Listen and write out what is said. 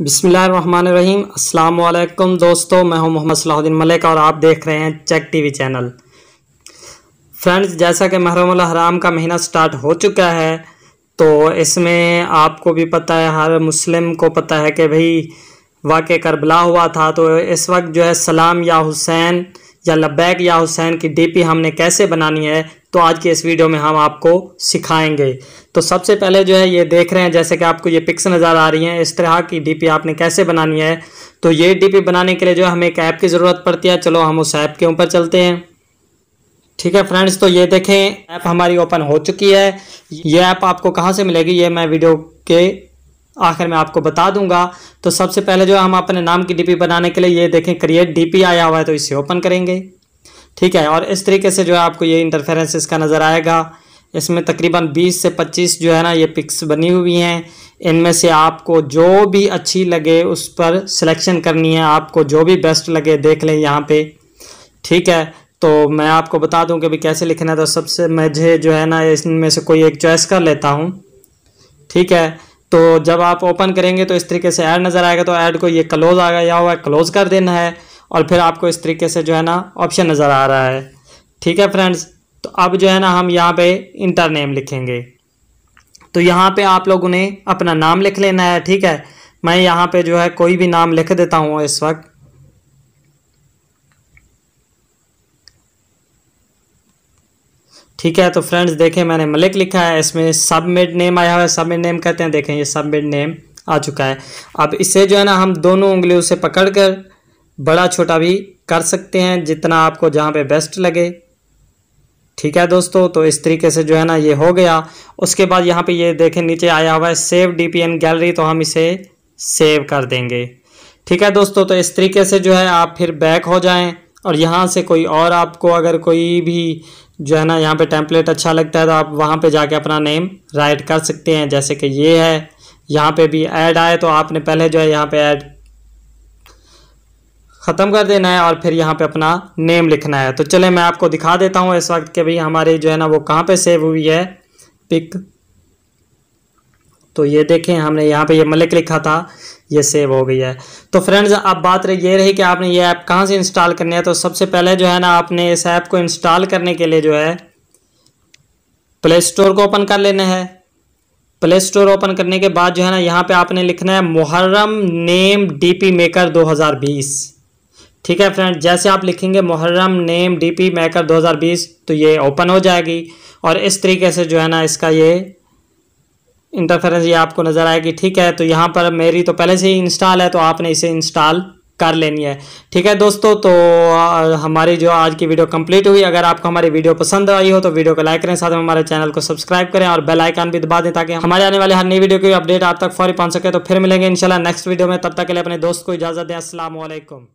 बिसमीम अल्लाम दोस्तों मैं हूं मोहम्मद सलाहुद्दीन मलिक और आप देख रहे हैं चेक टीवी चैनल फ्रेंड्स जैसा कि महरम हराम का महीना स्टार्ट हो चुका है तो इसमें आपको भी पता है हर मुस्लिम को पता है कि भाई वाक़ करबला हुआ था तो इस वक्त जो है सलाम या हुसैन या लब्बैक या हुसैन की डीपी हमने कैसे बनानी है तो आज के इस वीडियो में हम आपको सिखाएंगे तो सबसे पहले जो है ये देख रहे हैं जैसे कि आपको ये पिक्स नज़र आ रही हैं इस तरह की डीपी आपने कैसे बनानी है तो ये डीपी बनाने के लिए जो है हमें एक ऐप की ज़रूरत पड़ती है चलो हम उस ऐप के ऊपर चलते हैं ठीक है फ्रेंड्स तो ये देखें ऐप हमारी ओपन हो चुकी है ये ऐप आपको कहाँ से मिलेगी ये मैं वीडियो के आखिर में आपको बता दूंगा तो सबसे पहले जो है हम अपने नाम की डीपी बनाने के लिए ये देखें क्रिएट डीपी आया हुआ है तो इसे ओपन करेंगे ठीक है और इस तरीके से जो है आपको ये इंटरफेरेंस इसका नज़र आएगा इसमें तकरीबन 20 से 25 जो है ना ये पिक्स बनी हुई हैं इनमें से आपको जो भी अच्छी लगे उस पर सिलेक्शन करनी है आपको जो भी बेस्ट लगे देख लें यहाँ पर ठीक है तो मैं आपको बता दूँ कि भी कैसे लिखना है तो सबसे मुझे जो है ना इसमें से कोई एक चॉइस कर लेता हूँ ठीक है तो जब आप ओपन करेंगे तो इस तरीके से ऐड नज़र आएगा तो ऐड को ये क्लोज आ गया हुआ है क्लोज कर देना है और फिर आपको इस तरीके से जो है ना ऑप्शन नज़र आ रहा है ठीक है फ्रेंड्स तो अब जो है ना हम यहाँ पे इंटर नेम लिखेंगे तो यहाँ पे आप लोगों ने अपना नाम लिख लेना है ठीक है मैं यहाँ पे जो है कोई भी नाम लिख देता हूँ इस वक्त ठीक है तो फ्रेंड्स देखें मैंने मलिक लिखा है इसमें सबमिट नेम आया हुआ है सबमिट नेम कहते हैं देखें ये सबमिट नेम आ चुका है अब इसे जो है ना हम दोनों उंगलियों से पकड़ कर बड़ा छोटा भी कर सकते हैं जितना आपको जहाँ पे बेस्ट लगे ठीक है दोस्तों तो इस तरीके से जो है ना ये हो गया उसके बाद यहाँ पे ये देखें नीचे आया हुआ है सेव डीपीएन गैलरी तो हम इसे सेव कर देंगे ठीक है दोस्तों तो इस तरीके से जो है आप फिर बैक हो जाएं और यहाँ से कोई और आपको अगर कोई भी जो है ना यहाँ पे टेम्पलेट अच्छा लगता है तो आप वहाँ पे जाके अपना नेम राइट कर सकते हैं जैसे कि ये है यहाँ पे भी ऐड आए तो आपने पहले जो है यहाँ पे ऐड ख़त्म कर देना है और फिर यहाँ पे अपना नेम लिखना है तो चले मैं आपको दिखा देता हूँ इस वक्त के भाई हमारी जो है ना वो कहाँ पर सेव हुई है पिक तो ये देखें हमने यहाँ पे ये मलिक लिखा था ये सेव हो गई है तो फ्रेंड्स अब बात ये रही कि आपने ये ऐप कहाँ से इंस्टॉल करनी है तो सबसे पहले जो है ना आपने इस ऐप को इंस्टॉल करने के लिए जो है प्ले स्टोर को ओपन कर लेना है प्ले स्टोर ओपन करने के बाद जो है ना यहाँ पे आपने लिखना है मुहर्रम नेम डीपी मेकर 2020 ठीक है फ्रेंड जैसे आप लिखेंगे मुहर्रम नेम डीपी मेकर 2020 तो ये ओपन हो जाएगी और इस तरीके से जो है ना इसका ये इंटरफेरेंस ये आपको नज़र आएगी ठीक है तो यहाँ पर मेरी तो पहले से ही इंस्टॉल है तो आपने इसे इंस्टॉल कर लेनी है ठीक है दोस्तों तो हमारी जो आज की वीडियो कंप्लीट हुई अगर आपको हमारी वीडियो पसंद आई हो तो वीडियो को लाइक करें साथ में हमारे चैनल को सब्सक्राइब करें और बेल आइकन भी दबा दें ताकि हमारे आने वाले हर नई वीडियो की अपडेट आप तक फौरी पहुंच सके तो फिर मिलेंगे इंशाल्लाह नेक्स्ट वीडियो में तब तक के लिए अपने दोस्त को इजाज़त दें असल